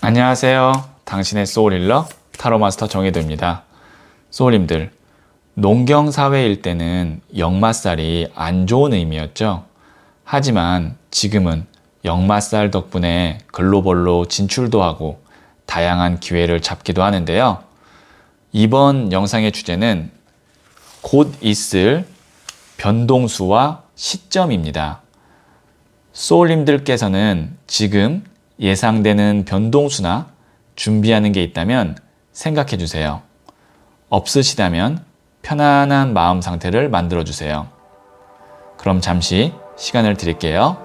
안녕하세요. 당신의 소울일러 타로마스터 정혜도입니다. 소울님들, 농경사회일 때는 역마살이 안 좋은 의미였죠. 하지만 지금은 역마살 덕분에 글로벌로 진출도 하고 다양한 기회를 잡기도 하는데요. 이번 영상의 주제는 곧 있을 변동수와 시점입니다. 소울님들께서는 지금 예상되는 변동수나 준비하는 게 있다면 생각해 주세요. 없으시다면 편안한 마음 상태를 만들어 주세요. 그럼 잠시 시간을 드릴게요.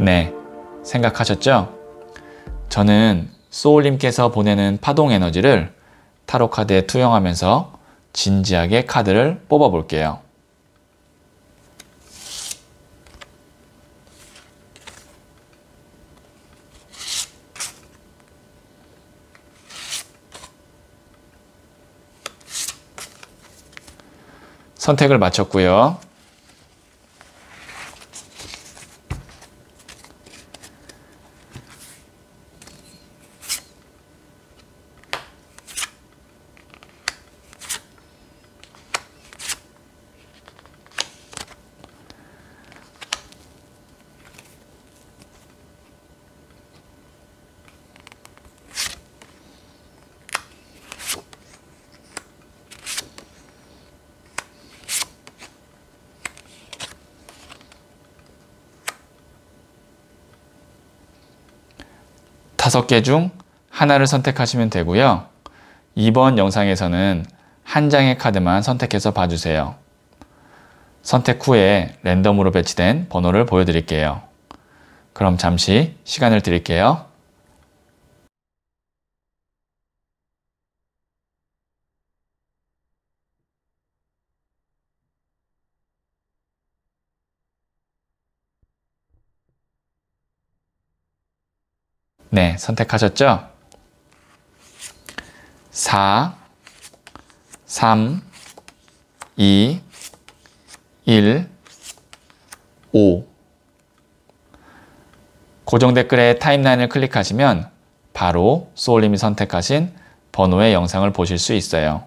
네, 생각하셨죠? 저는 소울님께서 보내는 파동 에너지를 타로 카드에 투영하면서 진지하게 카드를 뽑아 볼게요. 선택을 마쳤고요. 다섯 개중 하나를 선택하시면 되고요. 이번 영상에서는 한 장의 카드만 선택해서 봐주세요. 선택 후에 랜덤으로 배치된 번호를 보여드릴게요. 그럼 잠시 시간을 드릴게요. 네, 선택하셨죠? 4, 3, 2, 1, 5 고정 댓글에 타임라인을 클릭하시면 바로 소울님이 선택하신 번호의 영상을 보실 수 있어요.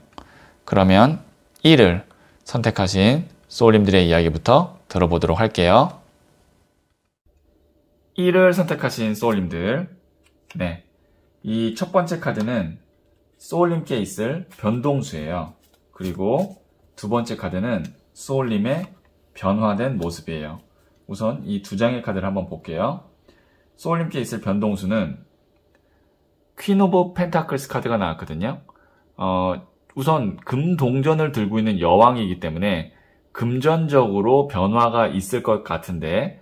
그러면 1을 선택하신 소울님들의 이야기부터 들어보도록 할게요. 1을 선택하신 소울님들 네. 이 첫 번째 카드는 소울님께 림 있을 변동수예요. 그리고 두 번째 카드는 소울림의 변화된 모습이에요. 우선 이 두 장의 카드를 한번 볼게요. 소울님께 림 있을 변동수는 퀸 오브 펜타클스 카드가 나왔거든요. 어, 우선 금동전을 들고 있는 여왕이기 때문에 금전적으로 변화가 있을 것 같은데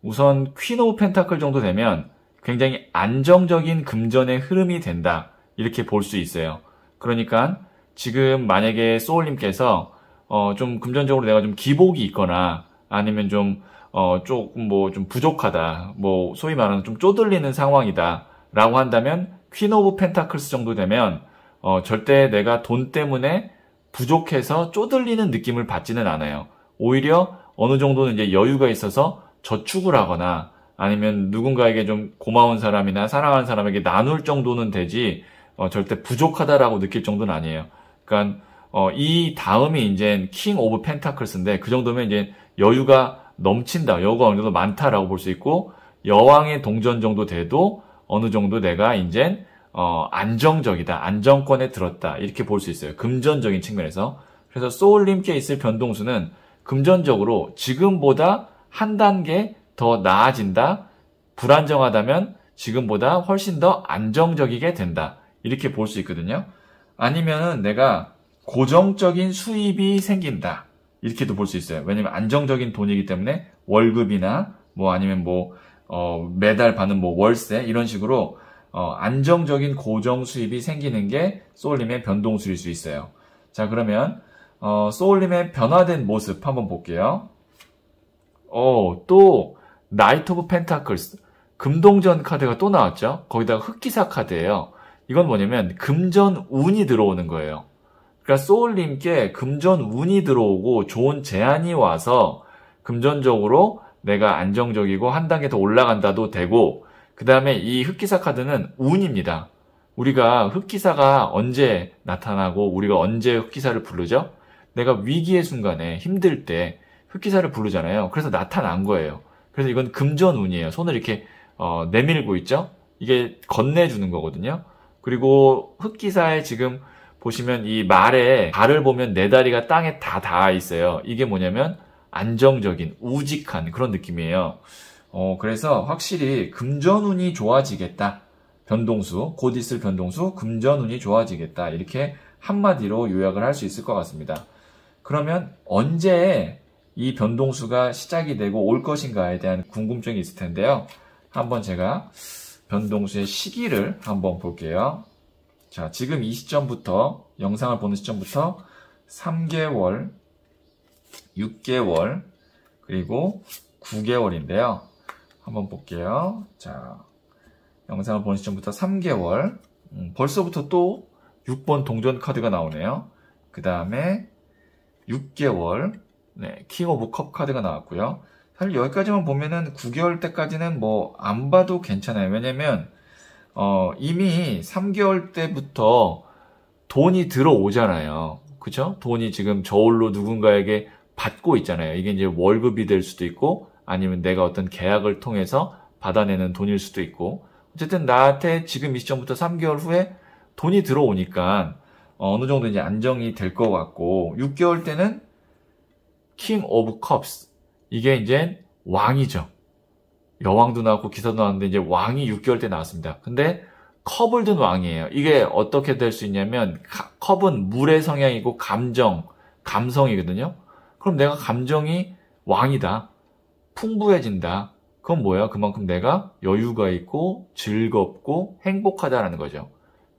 우선 퀸 오브 펜타클 정도 되면 굉장히 안정적인 금전의 흐름이 된다. 이렇게 볼 수 있어요. 그러니까 지금 만약에 소울님께서 어, 좀 금전적으로 내가 좀 기복이 있거나 아니면 좀 어, 조금 뭐 좀 부족하다. 뭐 소위 말하는 좀 쪼들리는 상황이다. 라고 한다면 퀸 오브 펜타클스 정도 되면 어, 절대 내가 돈 때문에 부족해서 쪼들리는 느낌을 받지는 않아요. 오히려 어느 정도는 이제 여유가 있어서 저축을 하거나 아니면 누군가에게 좀 고마운 사람이나 사랑하는 사람에게 나눌 정도는 되지 어, 절대 부족하다라고 느낄 정도는 아니에요. 그러니까 어, 이 다음이 이제 킹 오브 펜타클스인데 그 정도면 이제 여유가 넘친다. 여유가 어느 정도 많다라고 볼 수 있고 여왕의 동전 정도 돼도 어느 정도 내가 이제 어, 안정적이다. 안정권에 들었다. 이렇게 볼 수 있어요. 금전적인 측면에서. 그래서 소울님께 있을 변동수는 금전적으로 지금보다 한 단계 더 나아진다. 불안정하다면 지금보다 훨씬 더 안정적이게 된다. 이렇게 볼 수 있거든요. 아니면은 내가 고정적인 수입이 생긴다. 이렇게도 볼 수 있어요. 왜냐면 안정적인 돈이기 때문에 월급이나 뭐 아니면 뭐, 어 매달 받는 뭐 월세 이런 식으로 어 안정적인 고정 수입이 생기는 게쏠림의 변동수일 수 있어요. 자, 그러면 어, 소림의 변화된 모습 한번 볼게요. 어, 또 나이트 오브 펜타클스 금동전 카드가 또 나왔죠. 거기다가 흑기사 카드예요. 이건 뭐냐면 금전 운이 들어오는 거예요. 그러니까 소울님께 금전 운이 들어오고 좋은 제안이 와서 금전적으로 내가 안정적이고 한 단계 더 올라간다도 되고 그 다음에 이 흑기사 카드는 운입니다. 우리가 흑기사가 언제 나타나고 우리가 언제 흑기사를 부르죠? 내가 위기의 순간에 힘들 때 흑기사를 부르잖아요. 그래서 나타난 거예요. 그래서 이건 금전 운이에요. 손을 이렇게 어, 내밀고 있죠. 이게 건네주는 거거든요. 그리고 흑기사에 지금 보시면 이 말에 발을 보면 네 다리가 땅에 다 닿아 있어요. 이게 뭐냐면 안정적인 우직한 그런 느낌이에요. 어, 그래서 확실히 금전운이 좋아지겠다. 변동수, 곧 있을 변동수, 금전운이 좋아지겠다. 이렇게 한마디로 요약을 할 수 있을 것 같습니다. 그러면 언제 이 변동수가 시작이 되고 올 것인가에 대한 궁금증이 있을 텐데요. 한번 제가 변동수의 시기를 한번 볼게요. 자, 지금 이 시점부터 영상을 보는 시점부터 3개월, 6개월, 그리고 9개월인데요. 한번 볼게요. 자, 영상을 보는 시점부터 3개월. 음, 벌써부터 또 6번 동전 카드가 나오네요. 그 다음에 6개월, 네, 킹 오브 컵 카드가 나왔고요. 사실 여기까지만 보면은 9개월 때까지는 뭐 안 봐도 괜찮아요. 왜냐면 어, 이미 3개월 때부터 돈이 들어오잖아요. 그쵸? 돈이 지금 저울로 누군가에게 받고 있잖아요. 이게 이제 월급이 될 수도 있고 아니면 내가 어떤 계약을 통해서 받아내는 돈일 수도 있고 어쨌든 나한테 지금 이 시점부터 3개월 후에 돈이 들어오니까 어느 정도 이제 안정이 될 것 같고 6개월 때는 킹 오브 컵스. 이게 이제 왕이죠. 여왕도 나왔고 기사도 나왔는데 이제 왕이 6개월 때 나왔습니다. 근데 컵을 든 왕이에요. 이게 어떻게 될 수 있냐면 가, 컵은 물의 성향이고 감정, 감성이거든요. 그럼 내가 감정이 왕이다. 풍부해진다. 그건 뭐야? 그만큼 내가 여유가 있고 즐겁고 행복하다라는 거죠.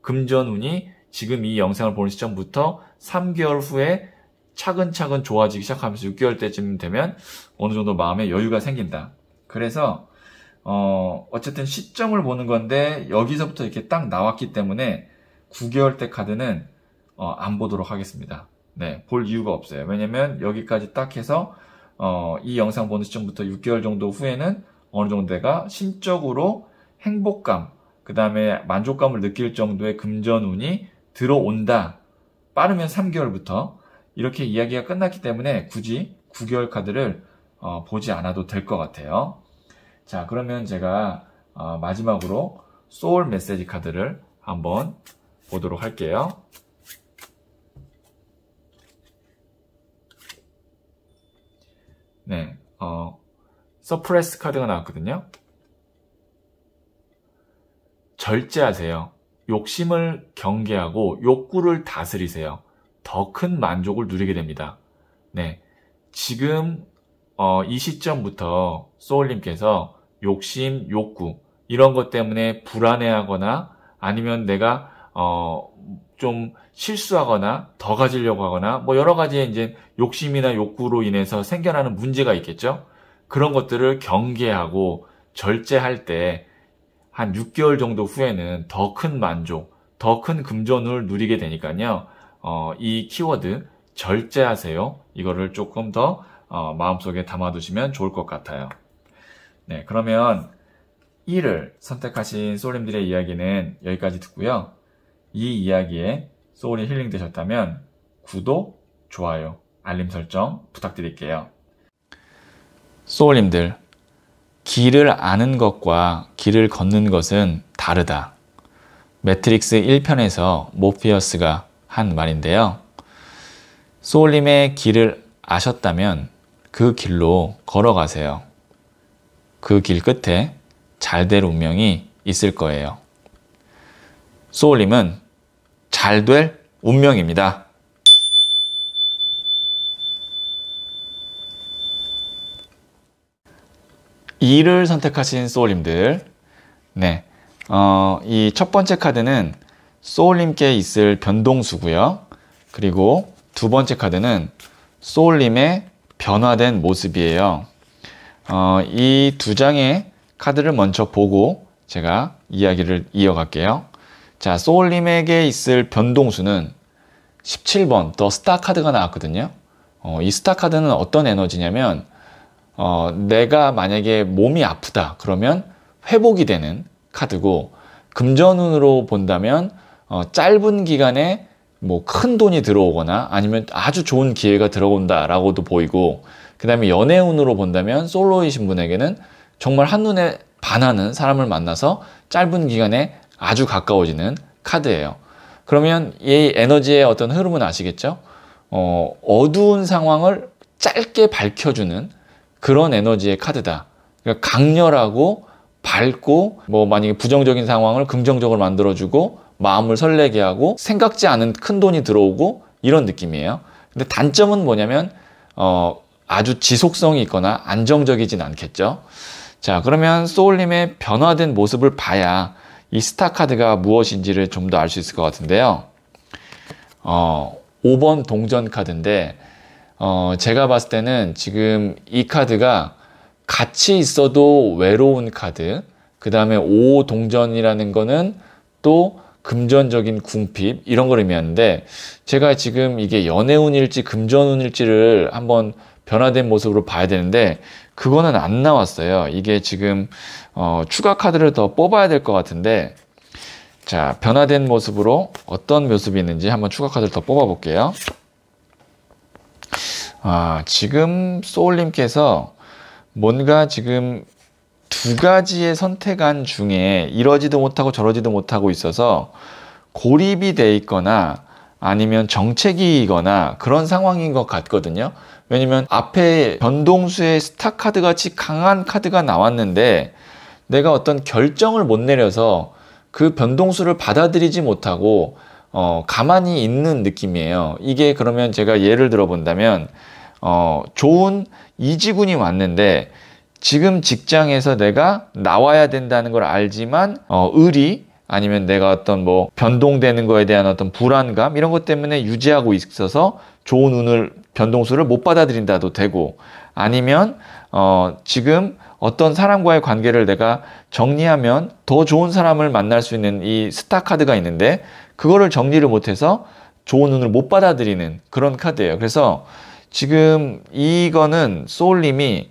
금전운이 지금 이 영상을 보는 시점부터 3개월 후에 차근차근 좋아지기 시작하면서 6개월 때쯤 되면 어느 정도 마음의 여유가 생긴다. 그래서 어 어쨌든 시점을 보는 건데 여기서부터 이렇게 딱 나왔기 때문에 9개월 때 카드는 어, 안 보도록 하겠습니다. 네, 볼 이유가 없어요. 왜냐면 여기까지 딱 해서 어, 이 영상 보는 시점부터 6개월 정도 후에는 어느 정도 내가 심적으로 행복감, 그 다음에 만족감을 느낄 정도의 금전운이 들어온다. 빠르면 3개월부터 이렇게 이야기가 끝났기 때문에 굳이 9개월 카드를 어, 보지 않아도 될 것 같아요. 자, 그러면 제가 어, 마지막으로 소울 메시지 카드를 한번 보도록 할게요. 네, 어, 서프레스 카드가 나왔거든요. 절제하세요. 욕심을 경계하고 욕구를 다스리세요. 더큰 만족을 누리게 됩니다. 네. 지금, 어, 이 시점부터 소울님께서 욕심, 욕구, 이런 것 때문에 불안해하거나 아니면 내가, 어, 좀 실수하거나 더 가지려고 하거나 뭐 여러 가지의 이제 욕심이나 욕구로 인해서 생겨나는 문제가 있겠죠. 그런 것들을 경계하고 절제할 때 한 6개월 정도 후에는 더 큰 만족, 더 큰 금전을 누리게 되니까요. 어, 이 키워드 절제하세요. 이거를 조금 더 어, 마음속에 담아두시면 좋을 것 같아요. 네, 그러면 1을 선택하신 소울님들의 이야기는 여기까지 듣고요. 이 이야기에 소울이 힐링 되셨다면 구독, 좋아요, 알림 설정 부탁드릴게요. 소울님들, 길을 아는 것과 길을 걷는 것은 다르다. 매트릭스 1편에서 모피어스가 한 말인데요. 소울의 길을 아셨다면 그 길로 걸어가세요. 그 길 끝에 잘 될 운명이 있을 거예요. 소울은잘 될 운명입니다. 이를 선택하신 소울들 네. 어, 이 첫 번째 카드는 소울님께 있을 변동수고요. 그리고 두 번째 카드는 소울님의 변화된 모습이에요. 어, 이 두 장의 카드를 먼저 보고 제가 이야기를 이어갈게요. 자, 소울님에게 있을 변동수는 17번 더 스타 카드가 나왔거든요. 어, 이 스타 카드는 어떤 에너지냐면 어, 내가 만약에 몸이 아프다 그러면 회복이 되는 카드고 금전운으로 본다면 어, 짧은 기간에 뭐 큰 돈이 들어오거나 아니면 아주 좋은 기회가 들어온다라고도 보이고 그 다음에 연애운으로 본다면 솔로이신 분에게는 정말 한눈에 반하는 사람을 만나서 짧은 기간에 아주 가까워지는 카드예요. 그러면 이 에너지의 어떤 흐름은 아시겠죠? 어, 어두운 상황을 짧게 밝혀주는 그런 에너지의 카드다. 그러니까 강렬하고 밝고 뭐 만약에 부정적인 상황을 긍정적으로 만들어주고 마음을 설레게 하고 생각지 않은 큰 돈이 들어오고 이런 느낌이에요. 근데 단점은 뭐냐면 어, 아주 지속성이 있거나 안정적이진 않겠죠. 자 그러면 소울님의 변화된 모습을 봐야 이 스타 카드가 무엇인지를 좀 더 알 수 있을 것 같은데요. 어, 5번 동전 카드인데 어, 제가 봤을 때는 지금 이 카드가 같이 있어도 외로운 카드 그 다음에 5 동전이라는 거는 또 금전적인 궁핍 이런 걸 의미하는데 제가 지금 이게 연애운일지 금전운일지를 한번 변화된 모습으로 봐야 되는데 그거는 안 나왔어요. 이게 지금 어, 추가 카드를 더 뽑아야 될 것 같은데 자 변화된 모습으로 어떤 모습이 있는지 한번 추가 카드를 더 뽑아 볼게요. 아 지금 소울님께서 뭔가 지금 두 가지의 선택안 중에 이러지도 못하고 저러지도 못하고 있어서 고립이 돼 있거나 아니면 정책이거나 그런 상황인 것 같거든요. 왜냐면 앞에 변동수의 스타 카드 같이 강한 카드가 나왔는데 내가 어떤 결정을 못 내려서 그 변동수를 받아들이지 못하고 어, 가만히 있는 느낌이에요. 이게 그러면 제가 예를 들어 본다면 어, 좋은 이지군이 왔는데 지금 직장에서 내가 나와야 된다는 걸 알지만 어, 의리 아니면 내가 어떤 뭐 변동되는 거에 대한 어떤 불안감 이런 것 때문에 유지하고 있어서 좋은 운을 변동수를 못 받아들인다도 되고 아니면 어, 지금 어떤 사람과의 관계를 내가 정리하면 더 좋은 사람을 만날 수 있는 이 스타 카드가 있는데 그거를 정리를 못해서 좋은 운을 못 받아들이는 그런 카드예요. 그래서 지금 이거는 소울님이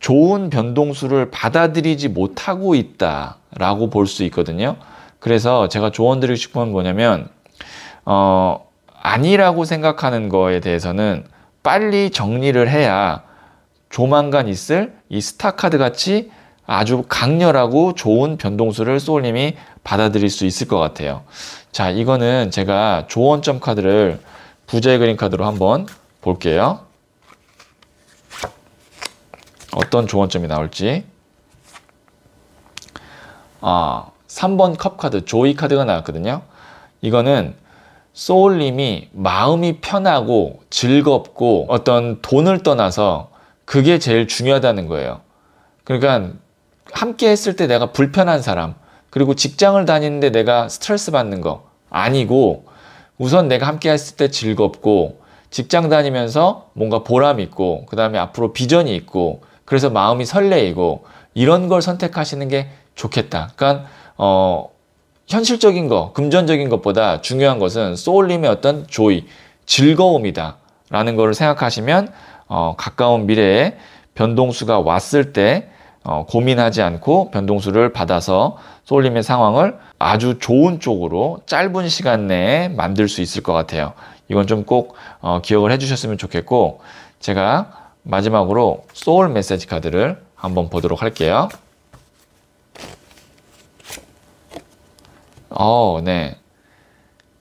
좋은 변동수를 받아들이지 못하고 있다라고 볼 수 있거든요. 그래서 제가 조언 드리고 싶은 건 뭐냐면 어 아니라고 생각하는 거에 대해서는 빨리 정리를 해야 조만간 있을 이 스타카드 같이 아주 강렬하고 좋은 변동수를 소울님이 받아들일 수 있을 것 같아요. 자, 이거는 제가 조언점 카드를 부자의 그림 카드로 한번 볼게요. 어떤 조언점이 나올지 아 3번 컵 카드 조이 카드가 나왔거든요 이거는 소울님이 마음이 편하고 즐겁고 어떤 돈을 떠나서 그게 제일 중요하다는 거예요 그러니까 함께 했을 때 내가 불편한 사람 그리고 직장을 다니는데 내가 스트레스 받는 거 아니고 우선 내가 함께 했을 때 즐겁고 직장 다니면서 뭔가 보람 있고 그 다음에 앞으로 비전이 있고 그래서 마음이 설레이고 이런 걸 선택하시는 게 좋겠다. 그러니까 어 현실적인 거, 금전적인 것보다 중요한 것은 소울님의 어떤 조이, 즐거움이다. 라는 것을 생각하시면 어, 가까운 미래에 변동수가 왔을 때 어, 고민하지 않고 변동수를 받아서 소울님의 상황을 아주 좋은 쪽으로 짧은 시간 내에 만들 수 있을 것 같아요. 이건 좀꼭 어, 기억을 해주셨으면 좋겠고 제가 마지막으로 소울 메시지 카드를 한번 보도록 할게요. 어, 네.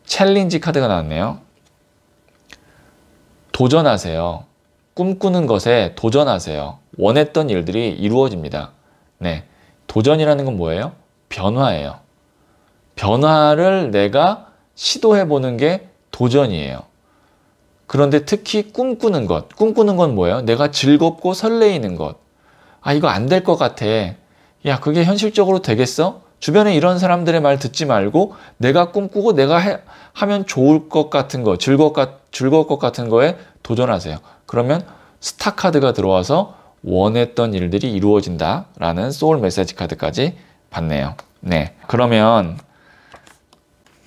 챌린지 카드가 나왔네요. 도전하세요. 꿈꾸는 것에 도전하세요. 원했던 일들이 이루어집니다. 네. 도전이라는 건 뭐예요? 변화예요. 변화를 내가 시도해보는 게 도전이에요. 그런데 특히 꿈꾸는 것. 꿈꾸는 건 뭐예요? 내가 즐겁고 설레이는 것. 아, 이거 안 될 것 같아. 야, 그게 현실적으로 되겠어? 주변에 이런 사람들의 말 듣지 말고 내가 꿈꾸고 내가 해, 하면 좋을 것 같은 거, 즐거울, 즐거울 것 같은 거에 도전하세요. 그러면 스타 카드가 들어와서 원했던 일들이 이루어진다라는 소울 메시지 카드까지 받네요. 네. 그러면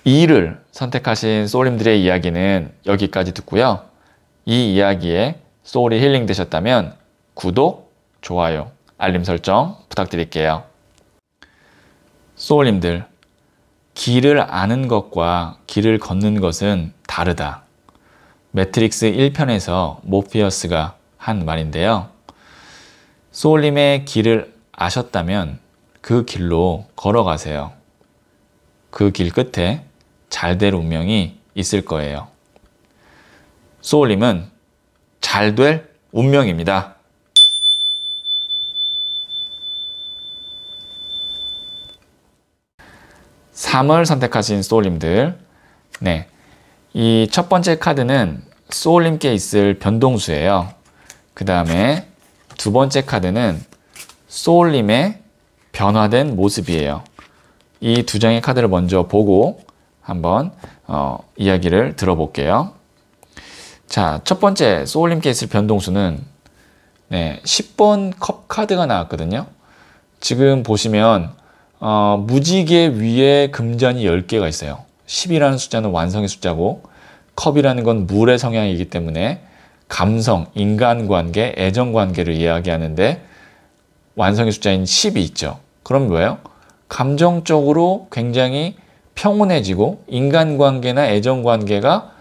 일을 선택하신 소울님들의 이야기는 여기까지 듣고요. 이 이야기에 소울이 힐링 되셨다면 구독, 좋아요, 알림 설정 부탁드릴게요. 소울님들, 길을 아는 것과 길을 걷는 것은 다르다. 매트릭스 1편에서 모피어스가 한 말인데요. 소울님의 길을 아셨다면 그 길로 걸어가세요. 그 길 끝에 잘될 운명이 있을 거예요. 소울님은 잘 될 운명입니다. 3을 선택하신 소울님들. 네. 이 첫 번째 카드는 소울님께 있을 변동수예요. 그 다음에 두 번째 카드는 소울님의 변화된 모습이에요. 이 두 장의 카드를 먼저 보고 한번 어, 이야기를 들어볼게요. 자, 첫 번째 소울림 케이스 변동수는 네, 10번 컵 카드가 나왔거든요. 지금 보시면 어, 무지개 위에 금전이 10개가 있어요. 10이라는 숫자는 완성의 숫자고 컵이라는 건 물의 성향이기 때문에 감성, 인간관계, 애정관계를 이야기하는데 완성의 숫자인 10이 있죠. 그럼 뭐예요? 감정적으로 굉장히 평온해지고 인간관계나 애정관계가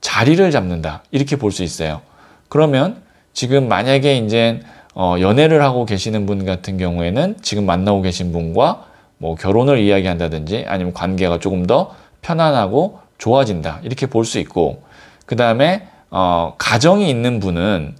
자리를 잡는다 이렇게 볼 수 있어요. 그러면 지금 만약에 이제 어, 연애를 하고 계시는 분 같은 경우에는 지금 만나고 계신 분과 뭐 결혼을 이야기한다든지 아니면 관계가 조금 더 편안하고 좋아진다 이렇게 볼 수 있고 그 다음에 어, 가정이 있는 분은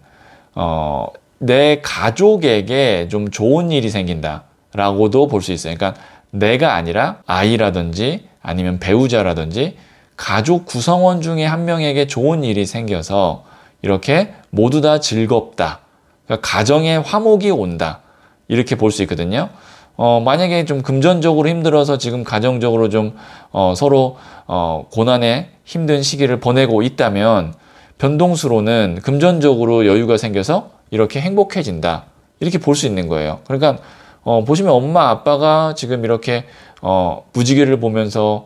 어, 내 가족에게 좀 좋은 일이 생긴다 라고도 볼 수 있어요. 그러니까 내가 아니라 아이라든지 아니면 배우자라든지 가족 구성원 중에 한 명에게 좋은 일이 생겨서 이렇게 모두 다 즐겁다. 그러니까 가정의 화목이 온다. 이렇게 볼 수 있거든요. 어, 만약에 좀 금전적으로 힘들어서 지금 가정적으로 좀 어, 서로 어, 고난에 힘든 시기를 보내고 있다면 변동수로는 금전적으로 여유가 생겨서 이렇게 행복해진다. 이렇게 볼 수 있는 거예요. 그러니까 어, 보시면 엄마 아빠가 지금 이렇게 어, 무지개를 보면서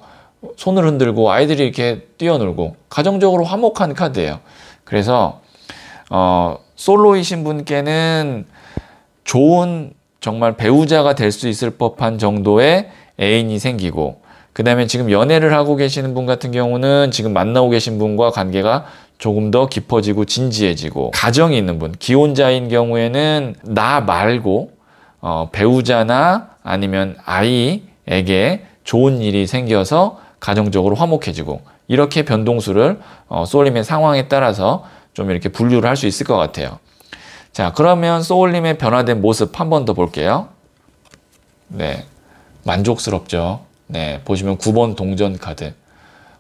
손을 흔들고 아이들이 이렇게 뛰어놀고 가정적으로 화목한 카드예요. 그래서 어, 솔로이신 분께는 좋은 정말 배우자가 될 수 있을 법한 정도의 애인이 생기고 그 다음에 지금 연애를 하고 계시는 분 같은 경우는 지금 만나고 계신 분과 관계가 조금 더 깊어지고 진지해지고 가정이 있는 분, 기혼자인 경우에는 나 말고 어, 배우자나 아니면 아이에게 좋은 일이 생겨서 가정적으로 화목해지고 이렇게 변동수를 어, 소울님의 상황에 따라서 좀 이렇게 분류를 할 수 있을 것 같아요. 자 그러면 소울님의 변화된 모습 한 번 더 볼게요. 네 만족스럽죠. 네 보시면 9번 동전 카드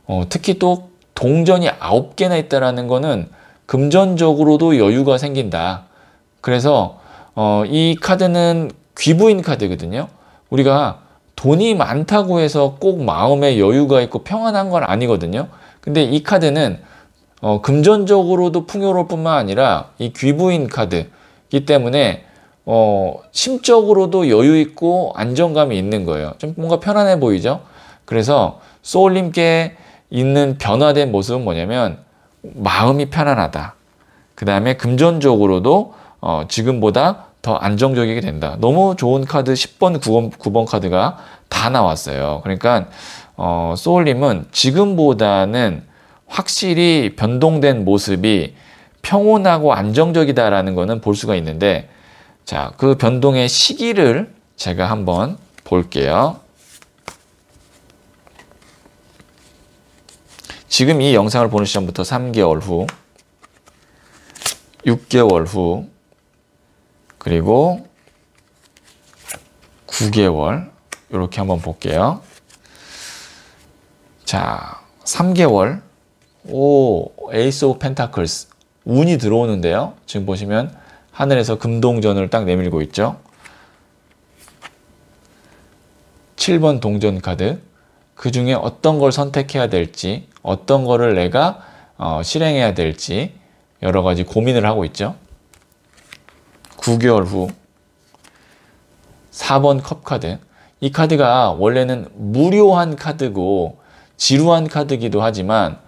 어, 특히 또 동전이 9개나 있다라는 거는 금전적으로도 여유가 생긴다. 그래서 어, 이 카드는 귀부인 카드거든요. 우리가 돈이 많다고 해서 꼭 마음에 여유가 있고 평안한 건 아니거든요. 근데 이 카드는 어, 금전적으로도 풍요로울 뿐만 아니라 이 귀부인 카드이기 때문에 어, 심적으로도 여유 있고 안정감이 있는 거예요. 좀 뭔가 편안해 보이죠? 그래서 소울님께 있는 변화된 모습은 뭐냐면 마음이 편안하다. 그 다음에 금전적으로도 어, 지금보다 더 안정적이게 된다. 너무 좋은 카드 10번, 9번, 9번 카드가 다 나왔어요. 그러니까 어, 소울님은 지금보다는 확실히 변동된 모습이 평온하고 안정적이다라는 거는 볼 수가 있는데 자, 그 변동의 시기를 제가 한번 볼게요. 지금 이 영상을 보는 시점부터 3개월 후, 6개월 후, 그리고 9개월 이렇게 한번 볼게요. 자, 3개월 오, 에이스 오브 펜타클스 운이 들어오는데요. 지금 보시면 하늘에서 금동전을 딱 내밀고 있죠. 7번 동전 카드 그 중에 어떤 걸 선택해야 될지 어떤 거를 내가 어, 실행해야 될지 여러 가지 고민을 하고 있죠. 9개월 후 4번 컵 카드. 이 카드가 원래는 무료한 카드고 지루한 카드기도 하지만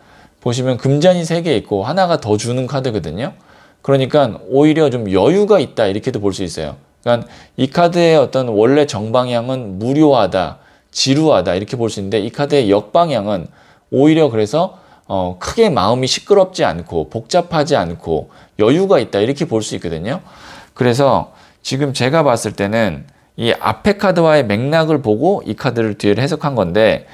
보시면 금잔이 3개 있고 하나가 더 주는 카드거든요. 그러니까 오히려 좀 여유가 있다 이렇게도 볼 수 있어요. 그러니까 이 카드의 어떤 원래 정방향은 무료하다, 지루하다 이렇게 볼 수 있는데 이 카드의 역방향은 오히려 그래서 어, 크게 마음이 시끄럽지 않고 복잡하지 않고 여유가 있다 이렇게 볼 수 있거든요. 그래서 지금 제가 봤을 때는 이 앞에 카드와의 맥락을 보고 이 카드를 뒤를 해석한 건데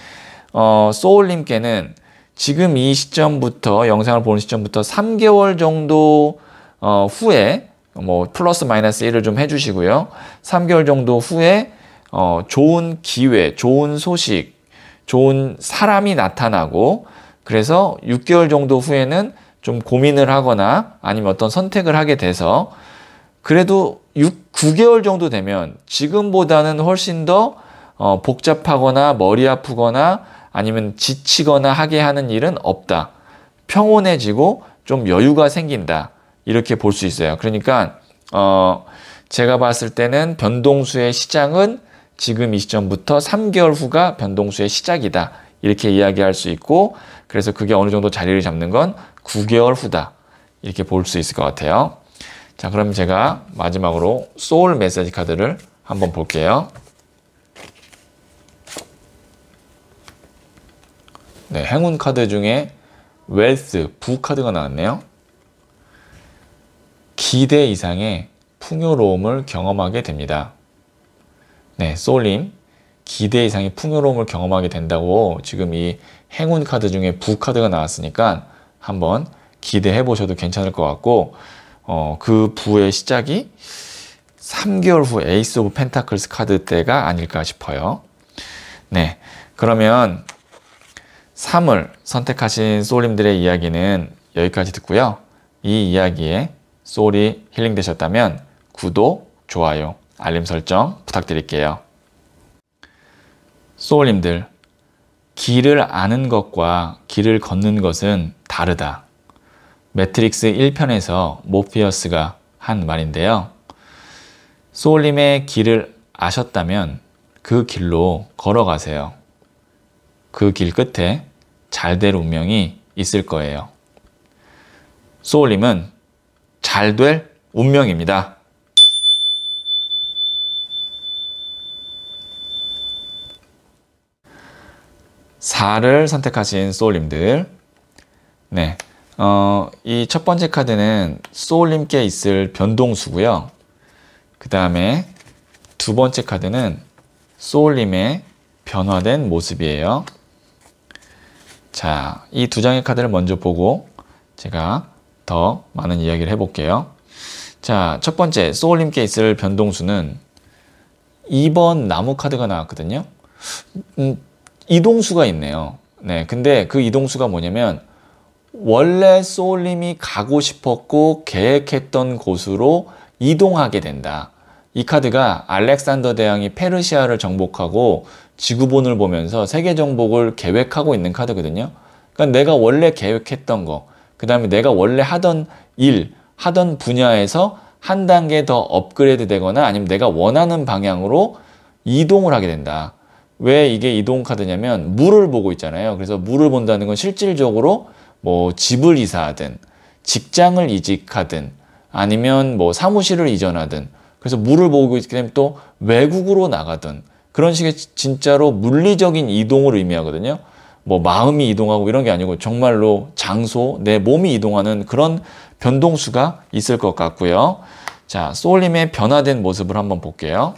어, 소울님께는 지금 이 시점부터 영상을 보는 시점부터 3개월 정도 어, 후에 뭐 플러스 마이너스 1을 좀 해주시고요. 3개월 정도 후에 어, 좋은 기회, 좋은 소식, 좋은 사람이 나타나고 그래서 6개월 정도 후에는 좀 고민을 하거나 아니면 어떤 선택을 하게 돼서 그래도 6, 9개월 정도 되면 지금보다는 훨씬 더 어, 복잡하거나 머리 아프거나 아니면 지치거나 하게 하는 일은 없다. 평온해지고 좀 여유가 생긴다. 이렇게 볼 수 있어요. 그러니까 어, 제가 봤을 때는 변동수의 시장은 지금 이 시점부터 3개월 후가 변동수의 시작이다. 이렇게 이야기할 수 있고 그래서 그게 어느 정도 자리를 잡는 건 9개월 후다. 이렇게 볼 수 있을 것 같아요. 자, 그럼 제가 마지막으로 소울 메시지 카드를 한번 볼게요. 네, 행운 카드 중에 웰스, 부 카드가 나왔네요. 기대 이상의 풍요로움을 경험하게 됩니다. 네, 솔님 기대 이상의 풍요로움을 경험하게 된다고 지금 이 행운 카드 중에 부 카드가 나왔으니까 한번 기대해 보셔도 괜찮을 것 같고 어, 그 부의 시작이 3개월 후 에이스 오브 펜타클스 카드 때가 아닐까 싶어요. 네. 그러면 3을 선택하신 소님들의 이야기는 여기까지 듣고요. 이 이야기에 소이 힐링되셨다면 구독, 좋아요, 알림 설정 부탁드릴게요. 소님들 길을 아는 것과 길을 걷는 것은 다르다. 매트릭스 1편에서 모피어스가 한 말인데요. 소울님의 길을 아셨다면 그 길로 걸어가세요. 그 길 끝에 잘 될 운명이 있을 거예요. 소울님은 잘 될 운명입니다. 사를 선택하신 소울님들. 네. 어, 이 첫 번째 카드는 소울님께 있을 변동수고요. 그 다음에 두 번째 카드는 소울님의 변화된 모습이에요. 자, 이 두 장의 카드를 먼저 보고 제가 더 많은 이야기를 해볼게요. 자, 첫 번째 소울님께 있을 변동수는 2번 나무 카드가 나왔거든요. 음, 이동수가 있네요. 네, 근데 그 이동수가 뭐냐면 원래 소울님이 가고 싶었고 계획했던 곳으로 이동하게 된다. 이 카드가 알렉산더 대왕이 페르시아를 정복하고 지구본을 보면서 세계 정복을 계획하고 있는 카드거든요. 그러니까 내가 원래 계획했던 거, 그 다음에 내가 원래 하던 일, 하던 분야에서 한 단계 더 업그레이드 되거나 아니면 내가 원하는 방향으로 이동을 하게 된다. 왜 이게 이동 카드냐면 물을 보고 있잖아요. 그래서 물을 본다는 건 실질적으로 뭐 집을 이사하든 직장을 이직하든 아니면 뭐 사무실을 이전하든 그래서 물을 모으고 있기 때문에 또 외국으로 나가든 그런 식의 진짜로 물리적인 이동을 의미하거든요. 뭐 마음이 이동하고 이런 게 아니고 정말로 장소, 내 몸이 이동하는 그런 변동수가 있을 것 같고요. 자, 소림의 변화된 모습을 한번 볼게요.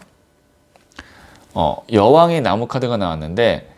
어, 여왕의 나무 카드가 나왔는데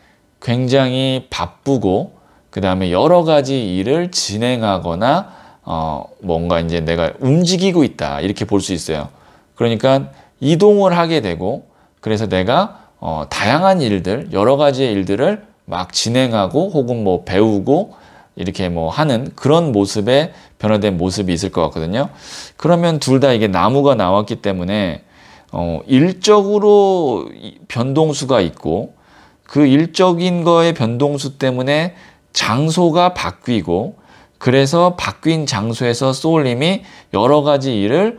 굉장히 바쁘고 그 다음에 여러 가지 일을 진행하거나 어, 뭔가 이제 내가 움직이고 있다 이렇게 볼 수 있어요. 그러니까 이동을 하게 되고 그래서 내가 어, 다양한 일들 여러 가지의 일들을 막 진행하고 혹은 뭐 배우고 이렇게 뭐 하는 그런 모습에 변화된 모습이 있을 것 같거든요. 그러면 둘 다 이게 나무가 나왔기 때문에 어, 일적으로 변동수가 있고 그 일적인 거에 변동수 때문에 장소가 바뀌고 그래서 바뀐 장소에서 소울님이 여러 가지 일을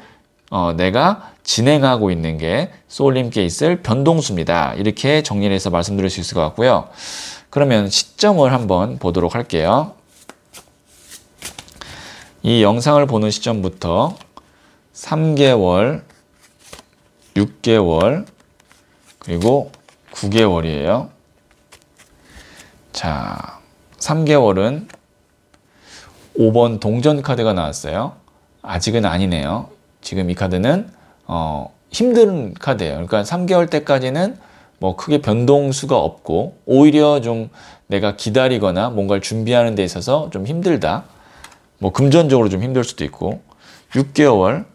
어, 내가 진행하고 있는 게소울님이스를 변동수입니다. 이렇게 정리를 해서 말씀드릴 수 있을 것 같고요. 그러면 시점을 한번 보도록 할게요. 이 영상을 보는 시점부터 3개월, 6개월, 그리고 9개월이에요. 자, 3개월은 5번 동전 카드가 나왔어요. 아직은 아니네요. 지금 이 카드는 어, 힘든 카드예요. 그러니까 3개월 때까지는 뭐 크게 변동수가 없고 오히려 좀 내가 기다리거나 뭔가를 준비하는 데 있어서 좀 힘들다. 뭐 금전적으로 좀 힘들 수도 있고 6개월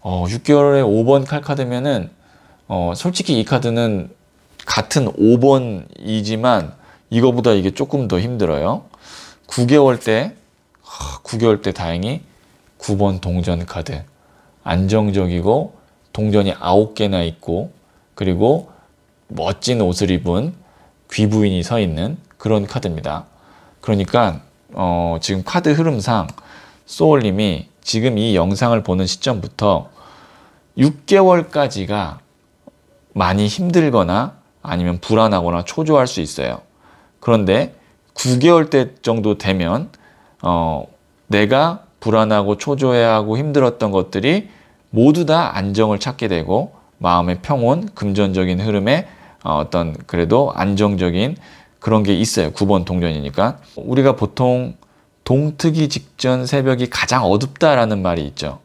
어, 6개월에 5번 칼 카드면은 어, 솔직히 이 카드는 같은 5번이지만 이거보다 이게 조금 더 힘들어요. 9개월 때, 9개월 때 다행히 9번 동전 카드. 안정적이고 동전이 9개나 있고 그리고 멋진 옷을 입은 귀부인이 서 있는 그런 카드입니다. 그러니까 어, 지금 카드 흐름상 소울님이 지금 이 영상을 보는 시점부터 6개월까지가 많이 힘들거나 아니면 불안하거나 초조할 수 있어요. 그런데 9개월 때 정도 되면 어, 내가 불안하고 초조해하고 힘들었던 것들이 모두 다 안정을 찾게 되고 마음의 평온, 금전적인 흐름에 어, 어떤 그래도 안정적인 그런 게 있어요. 9번 동전이니까. 우리가 보통 동트기 직전 새벽이 가장 어둡다라는 말이 있죠.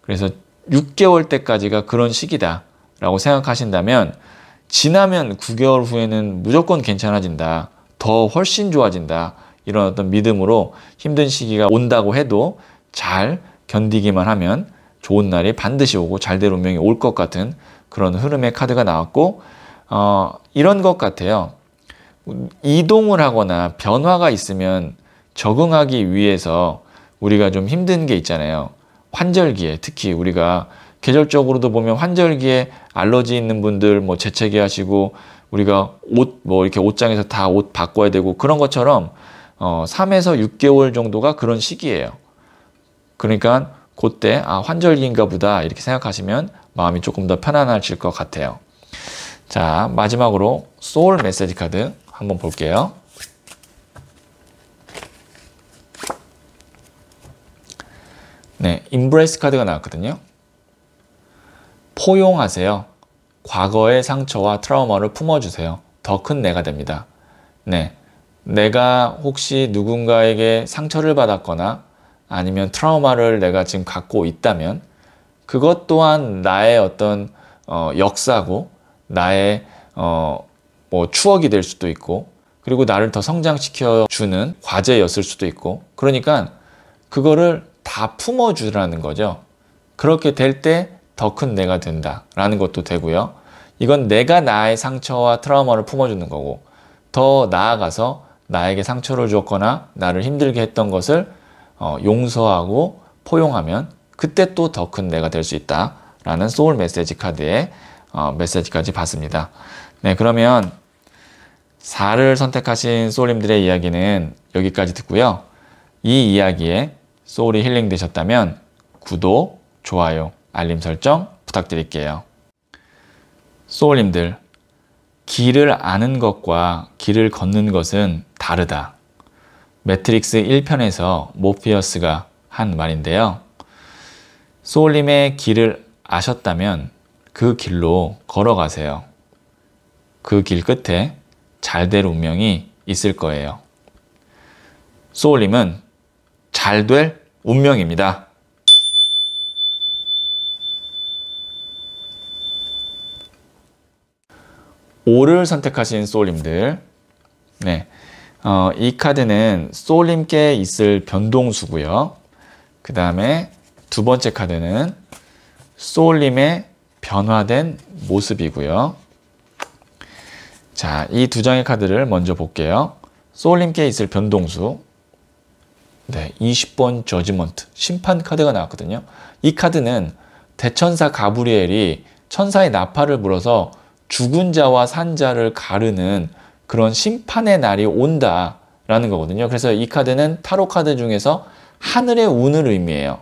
그래서 6개월 때까지가 그런 시기다 라고 생각하신다면 지나면 9개월 후에는 무조건 괜찮아진다. 더 훨씬 좋아진다. 이런 어떤 믿음으로 힘든 시기가 온다고 해도 잘 견디기만 하면 좋은 날이 반드시 오고 잘 될 운명이 올 것 같은 그런 흐름의 카드가 나왔고 어, 이런 것 같아요. 이동을 하거나 변화가 있으면 적응하기 위해서 우리가 좀 힘든 게 있잖아요. 환절기에 특히 우리가 계절적으로도 보면 환절기에 알러지 있는 분들 뭐 재채기 하시고 우리가 옷 뭐 이렇게 옷장에서 다 옷 바꿔야 되고 그런 것처럼 어 3에서 6개월 정도가 그런 시기예요. 그러니까 그때 아 환절기인가 보다 이렇게 생각하시면 마음이 조금 더 편안해질 것 같아요. 자 마지막으로 소울 메시지 카드 한번 볼게요. 네, 인브레이스 카드가 나왔거든요. 포용하세요. 과거의 상처와 트라우마를 품어주세요. 더 큰 내가 됩니다. 네. 내가 혹시 누군가에게 상처를 받았거나 아니면 트라우마를 내가 지금 갖고 있다면 그것 또한 나의 어떤 어, 역사고 나의 어, 뭐 추억이 될 수도 있고 그리고 나를 더 성장시켜 주는 과제였을 수도 있고 그러니까 그거를 다 품어주라는 거죠. 그렇게 될때 더큰 내가 된다라는 것도 되고요. 이건 내가 나의 상처와 트라우마를 품어주는 거고 더 나아가서 나에게 상처를 주었거나 나를 힘들게 했던 것을 어, 용서하고 포용하면 그때 또 더 큰 내가 될 수 있다라는 소울 메시지 카드의 어, 메시지까지 봤습니다. 네, 그러면 4를 선택하신 소울님들의 이야기는 여기까지 듣고요. 이 이야기에 소울이 힐링되셨다면 구독, 좋아요, 알림 설정 부탁드릴게요. 소울님들, 길을 아는 것과 길을 걷는 것은 다르다. 매트릭스 1편에서 모피어스가 한 말인데요. 소울님의 길을 아셨다면 그 길로 걸어가세요. 그 길 끝에 잘 될 운명이 있을 거예요. 소울님은 잘 될 운명입니다. 5를 선택하신 쏠림들 네. 어, 이 카드는 쏠림께 있을 변동수고요. 그 다음에 두 번째 카드는 쏠림의 변화된 모습이고요. 자, 이 두 장의 카드를 먼저 볼게요. 쏠림께 있을 변동수 네, 20번 저지먼트 심판 카드가 나왔거든요. 이 카드는 대천사 가브리엘이 천사의 나팔을 불어서 죽은 자와 산 자를 가르는 그런 심판의 날이 온다라는 거거든요. 그래서 이 카드는 타로 카드 중에서 하늘의 운을 의미해요.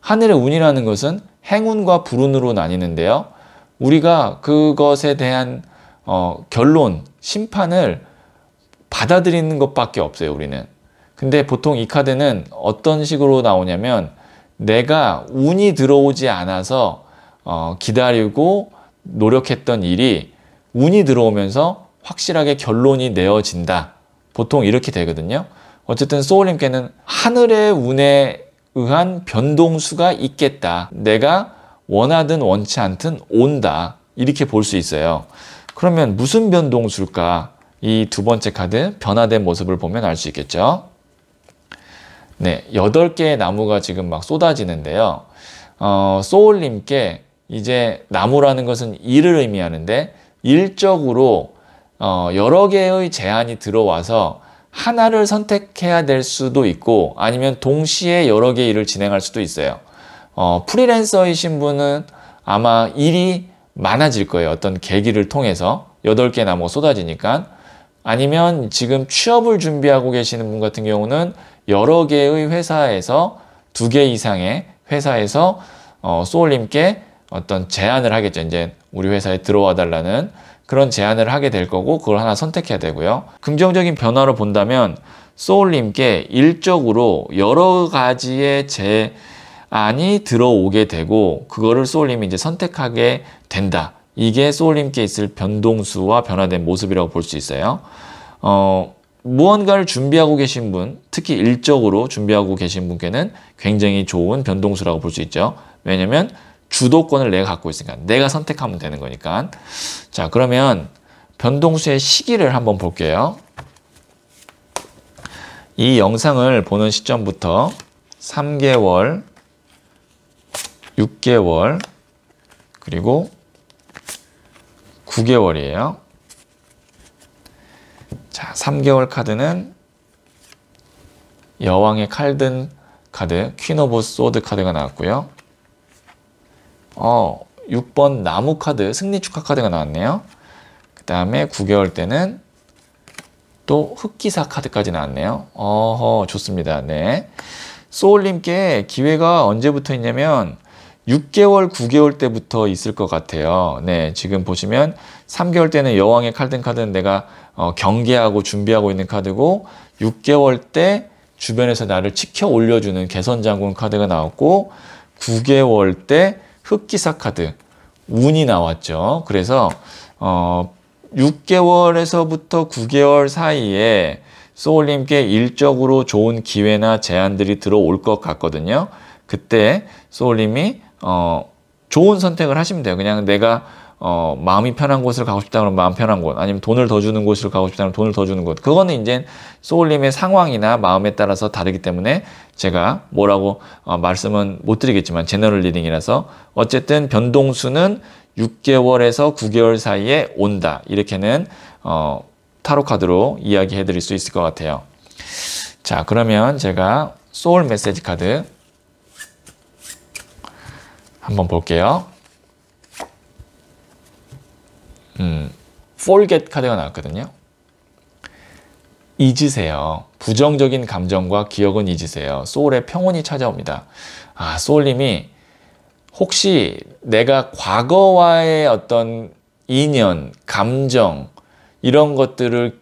하늘의 운이라는 것은 행운과 불운으로 나뉘는데요. 우리가 그것에 대한 어, 결론, 심판을 받아들이는 것밖에 없어요, 우리는. 근데 보통 이 카드는 어떤 식으로 나오냐면 내가 운이 들어오지 않아서 어, 기다리고 노력했던 일이 운이 들어오면서 확실하게 결론이 내어진다. 보통 이렇게 되거든요. 어쨌든 소울님께는 하늘의 운에 의한 변동수가 있겠다. 내가 원하든 원치 않든 온다. 이렇게 볼 수 있어요. 그러면 무슨 변동수일까? 이 두 번째 카드 변화된 모습을 보면 알 수 있겠죠. 네, 여덟 개의 나무가 지금 막 쏟아지는데요. 어, 소울님께 이제 나무라는 것은 일을 의미하는데 일적으로 어, 여러 개의 제안이 들어와서 하나를 선택해야 될 수도 있고 아니면 동시에 여러 개의 일을 진행할 수도 있어요. 어, 프리랜서이신 분은 아마 일이 많아질 거예요. 어떤 계기를 통해서 8개 나무 쏟아지니까 아니면 지금 취업을 준비하고 계시는 분 같은 경우는 여러 개의 회사에서 두 개 이상의 회사에서 어, 소울님께 어떤 제안을 하겠죠. 이제 우리 회사에 들어와 달라는 그런 제안을 하게 될 거고 그걸 하나 선택해야 되고요. 긍정적인 변화로 본다면 소울님께 일적으로 여러 가지의 제안이 들어오게 되고 그거를 소울님이 이제 선택하게 된다. 이게 소울님께 있을 변동수와 변화된 모습이라고 볼 수 있어요. 어, 무언가를 준비하고 계신 분, 특히 일적으로 준비하고 계신 분께는 굉장히 좋은 변동수라고 볼 수 있죠. 왜냐면 주도권을 내가 갖고 있으니까 내가 선택하면 되는 거니까 자 그러면 변동수의 시기를 한번 볼게요 이 영상을 보는 시점부터 3개월 6개월 그리고 9개월이에요 자 3개월 카드는 여왕의 칼든 카드 퀸 오브 소드 카드가 나왔고요 어, 6번 나무 카드, 승리 축하 카드가 나왔네요. 그 다음에 9개월 때는 또 흑기사 카드까지 나왔네요. 어허, 좋습니다. 네. 소울님께 기회가 언제부터 있냐면 6개월, 9개월 때부터 있을 것 같아요. 네, 지금 보시면 3개월 때는 여왕의 칼든 카드는 내가 어, 경계하고 준비하고 있는 카드고 6개월 때 주변에서 나를 지켜 올려주는 개선 장군 카드가 나왔고 9개월 때 흑기사 카드 운이 나왔죠. 그래서 어 6개월에서부터 9개월 사이에 소울님께 일적으로 좋은 기회나 제안들이 들어올 것 같거든요. 그때 소울님이 어 좋은 선택을 하시면 돼요. 그냥 내가 어, 마음이 편한 곳을 가고 싶다 그러면 마음 편한 곳, 아니면 돈을 더 주는 곳을 가고 싶다 그면 돈을 더 주는 곳. 그거는 이제 소울님의 상황이나 마음에 따라서 다르기 때문에 제가 뭐라고 어, 말씀은 못 드리겠지만 제너럴 리딩이라서 어쨌든 변동수는 6개월에서 9개월 사이에 온다. 이렇게는 어, 타로 카드로 이야기해 드릴 수 있을 것 같아요. 자, 그러면 제가 소울 메시지 카드 한번 볼게요. 음, 폴겟 카드가 나왔거든요. 잊으세요. 부정적인 감정과 기억은 잊으세요. 소울의 평온이 찾아옵니다. 아, 소울님이 혹시 내가 과거와의 어떤 인연, 감정 이런 것들을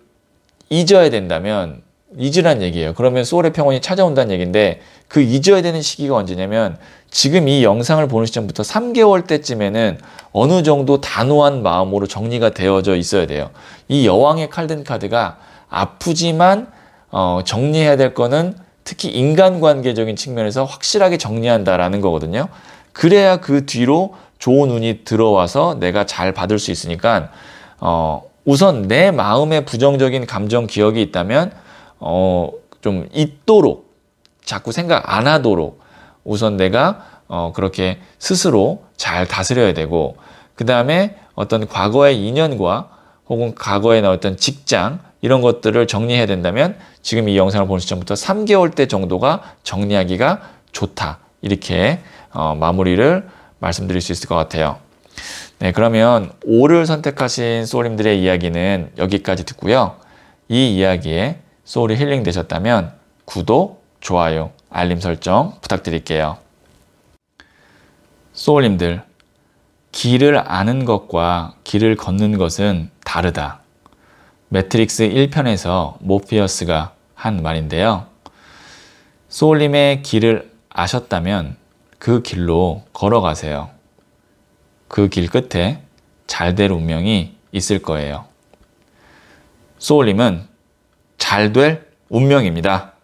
잊어야 된다면 잊으란 얘기예요. 그러면 소울의 평온이 찾아온다는 얘기인데 그 잊어야 되는 시기가 언제냐면 지금 이 영상을 보는 시점부터 3개월 때쯤에는 어느 정도 단호한 마음으로 정리가 되어져 있어야 돼요. 이 여왕의 칼든 카드가 아프지만 어, 정리해야 될 거는 특히 인간관계적인 측면에서 확실하게 정리한다라는 거거든요. 그래야 그 뒤로 좋은 운이 들어와서 내가 잘 받을 수 있으니까 어, 우선 내 마음에 부정적인 감정 기억이 있다면 어, 좀 있도록 자꾸 생각 안 하도록 우선 내가 어, 그렇게 스스로 잘 다스려야 되고 그 다음에 어떤 과거의 인연과 혹은 과거에 나왔던 직장 이런 것들을 정리해야 된다면 지금 이 영상을 보는 시점부터 3개월 때 정도가 정리하기가 좋다. 이렇게 어, 마무리를 말씀드릴 수 있을 것 같아요. 네, 그러면 5를 선택하신 소울님들의 이야기는 여기까지 듣고요. 이 이야기에 소울이 힐링 되셨다면 구독, 좋아요, 알림 설정 부탁드릴게요. 소울님들, 길을 아는 것과 길을 걷는 것은 다르다. 매트릭스 1편에서 모피어스가 한 말인데요. 소울님의 길을 아셨다면 그 길로 걸어가세요. 그 길 끝에 잘될 운명이 있을 거예요. 소울님은 잘될 운명입니다.